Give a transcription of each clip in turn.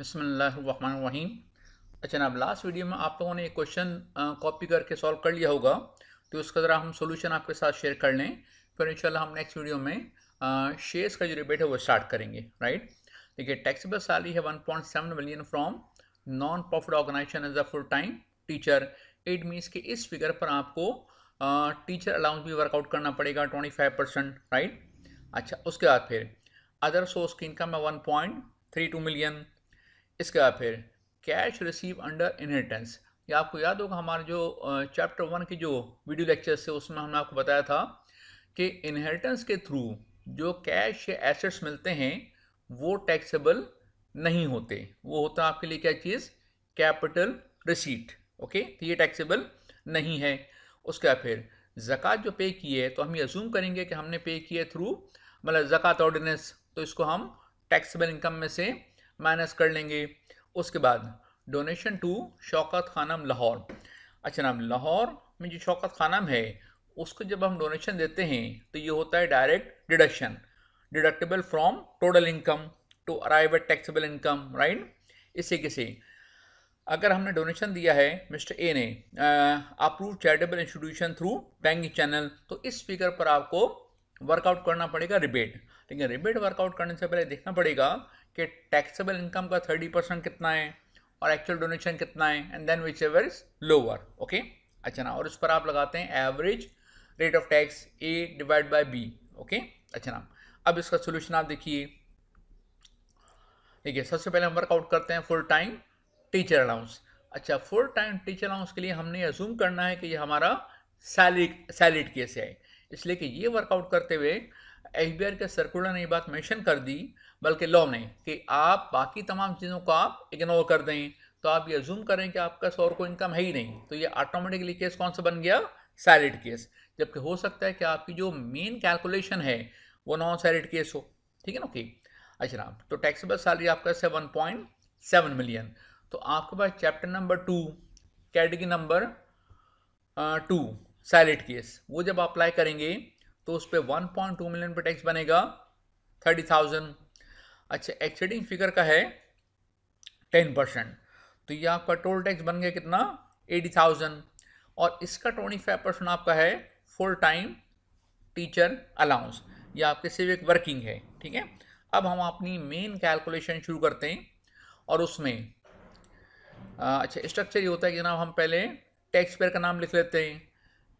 बसमीम अच्छा जनाब लास्ट वीडियो में आप लोगों ने एक क्वेश्चन कॉपी करके सॉल्व कर लिया होगा तो उसका ज़रा हम सोल्यूशन आपके साथ शेयर कर लें फिर इंशाल्लाह हम नेक्स्ट वीडियो में शेयर्स का जो रिबेट है वो स्टार्ट करेंगे राइट देखिए टैक्सेबल सैलरी है 1.7 million from non profit organization as a full time teacher it means कि इस फिगर पर आपको टीचर अलाउंस भी वर्कआउट करना पड़ेगा ट्वेंटी फाइव परसेंट राइट अच्छा उसके बाद फिर अदर सोर्स की इनकम है one point three two million इसके बाद फिर कैश रिसीव अंडर इनहेरिटेंस ये आपको याद होगा हमारे जो चैप्टर वन की जो वीडियो लेक्चर थे उसमें हमने आपको बताया था कि इनहेरिटेंस के थ्रू जो कैश या एसेट्स मिलते हैं वो टैक्सेबल नहीं होते वो होता है आपके लिए क्या चीज़ कैपिटल रिसीट ओके तो ये टैक्सेबल नहीं है उसके बाद फिर ज़क़़त जो पे की है तो हम ये जूम करेंगे कि हमने पे किए थ्रू मतलब ज़क़़त ऑर्डिनेंस तो इसको हम टैक्सेबल इनकम में से माइनस कर लेंगे उसके बाद डोनेशन टू शौकत खानम लाहौर अच्छा नाम लाहौर में जो शौकत खानम है उसको जब हम डोनेशन देते हैं तो ये होता है direct deduction deductible from total income to arrive at taxable income right इसी के से अगर हमने डोनेशन दिया है मिस्टर ए ने approve charitable institution through banking channel तो इस फिगर पर आपको वर्कआउट करना पड़ेगा रिबेट लेकिन रिबेट वर्कआउट करने से पहले देखना पड़ेगा कि टैक्सेबल इनकम का थर्टी परसेंट कितना है और एक्चुअल डोनेशन कितना है and then whichever is lower okay अच्छा ना और उस पर आप लगाते हैं average rate of tax A divide by B okay अच्छा ना अब इसका सोल्यूशन आप देखिए ठीक है सबसे पहले हम वर्कआउट करते हैं फुल टाइम टीचर अलाउंस अच्छा फुल टाइम टीचर अलाउंस के लिए हमने अज्यूम करना है कि ये हमारा सैलरी सैलरीड केस है इसलिए कि ये वर्कआउट करते हुए एस के सर्कुलर ने ये बात मेंशन कर दी बल्कि लॉ नहीं कि आप बाकी तमाम चीज़ों को आप इग्नोर कर दें तो आप ये जूम करें कि आपका सोर को इनकम है ही नहीं तो ये ऑटोमेटिकली केस कौन सा बन गया सैलिड केस जबकि हो सकता है कि आपकी जो मेन कैलकुलेशन है वो नॉन सैलिड केस हो ठीक है ना ओके अच्छा ना तो टैक्सेबल सैलरी आपका सेवन पॉइंट सेवन मिलियन तो आपके पास chapter number two category number two salaried case वो जब अप्लाई करेंगे तो उस पर वन पॉइंट टू मिलियन पर टैक्स बनेगा थर्टी थाउजेंड अच्छा एक्सीडिंग फिगर का है टेन परसेंट तो ये आपका टोल टैक्स बन गया कितना एटी थाउजेंड और इसका ट्वेंटी फाइव परसेंट आपका है फुल टाइम टीचर अलाउंस ये आपके सिर्फ एक वर्किंग है ठीक है अब हम अपनी मेन कैलकुलेशन शुरू करते हैं और उसमें अच्छा स्ट्रक्चर ये होता है कि जनाब हम पहले टैक्स पेयर का नाम लिख लेते हैं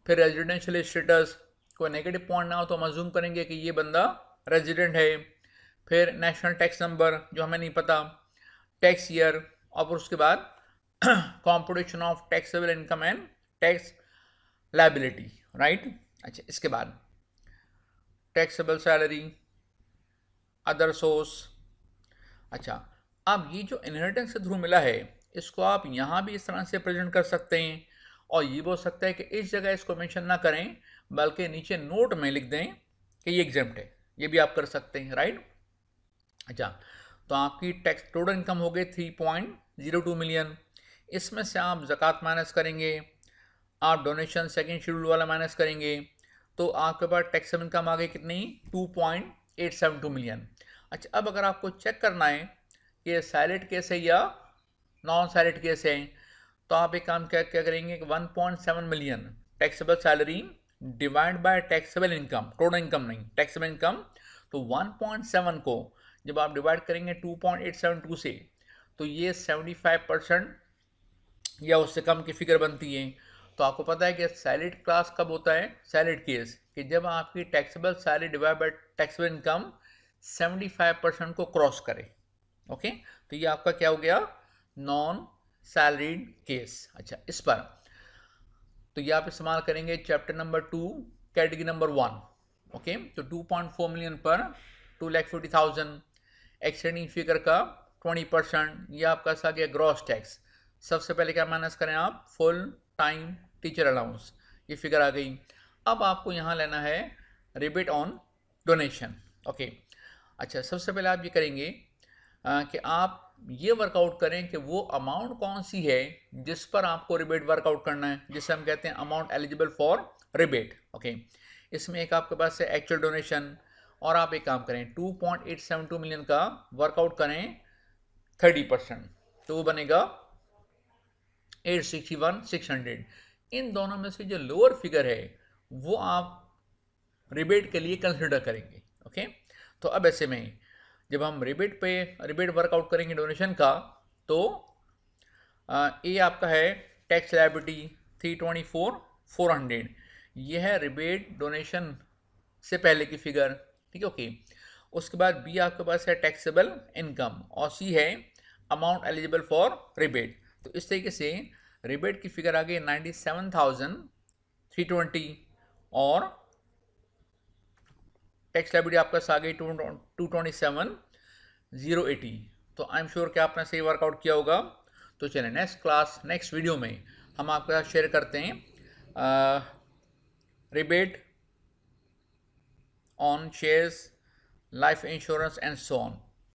फिर रेजिडेंशियल स्टेटस कोई नेगेटिव पॉइंट ना हो तो हम जूम करेंगे कि ये बंदा रेजिडेंट है फिर नेशनल टैक्स नंबर जो हमें नहीं पता टैक्स ईयर और उसके बाद composition of taxable income and tax liability right अच्छा इसके बाद टैक्सेबल सैलरी अदर सोर्स अच्छा अब ये जो इनहेरिटेंस के थ्रू मिला है इसको आप यहाँ भी इस तरह से प्रेजेंट कर सकते हैं और ये बोल सकते हैं कि इस जगह इसको मेंशन ना करें बल्कि नीचे नोट में लिख दें कि ये एग्जाम्प्ट है ये भी आप कर सकते हैं राइट अच्छा तो आपकी टैक्स टोटल इनकम हो गई three point zero two million इसमें से आप जक़ात माइनस करेंगे आप डोनेशन सेकेंड शेड्यूल वाला माइनस करेंगे तो आपके पास टैक्स इनकम आ गई कितनी two point eight seven two million अच्छा अब अगर आपको चेक करना है कि सैलिड केस है या नॉन सैलिड केस है तो आप एक काम क्या क्या करेंगे one point seven million taxable salary divide by taxable income total income नहीं टैक्सेबल इनकम तो सेवन को जब आप डिवाइड करेंगे 2.872 से तो ये 75 परसेंट या उससे कम की फिगर बनती है तो आपको पता है कि सैलिड क्लास कब होता है सैलिड केस कि जब आपकी taxable salary divide by taxable income 75 percent को क्रॉस करे ओके तो ये आपका क्या हो गया नॉन सैलरीड केस अच्छा इस पर तो ये आप इस्तेमाल करेंगे chapter number two category number one okay तो टू पॉइंट फोर मिलियन पर two lakh fifty thousand extending figure का ट्वेंटी परसेंट या आपका सा गया ग्रॉस टैक्स सबसे पहले क्या माइनस करें आप फुल टाइम टीचर अलाउंस ये फिगर आ गई अब आपको यहाँ लेना है रिबेट ऑन डोनेशन ओके अच्छा सबसे पहले आप ये करेंगे आ, कि आप ये वर्कआउट करें कि वो अमाउंट कौन सी है जिस पर आपको रिबेट वर्कआउट करना है जिसे हम कहते हैं amount eligible for rebate okay इसमें एक आपके पास है एक्चुअल डोनेशन और आप एक काम करें 2.872 मिलियन का वर्कआउट करें 30 परसेंट तो वो बनेगा 861 600 इन दोनों में से जो लोअर फिगर है वो आप रिबेट के लिए कंसिडर करेंगे ओके तो अब ऐसे में जब हम रिबेट पे रिबेट वर्कआउट करेंगे डोनेशन का तो ये आपका है tax liability three twenty four four hundred ये है रिबेट डोनेशन से पहले की फिगर ठीक है ओके उसके बाद बी आपके पास है टैक्सेबल इनकम और सी है अमाउंट एलिजिबल फॉर रिबेट तो इस तरीके से रिबेट की फिगर आ गई ninety seven thousand three twenty और टैक्स लाइब्रेरी पास आ गई two twenty seven zero eighty तो आई एम श्योर कि आपने सही वर्कआउट किया होगा तो चलें नेक्स्ट क्लास नेक्स्ट वीडियो में हम आपके साथ शेयर करते हैं rebate on shares, life insurance and so on.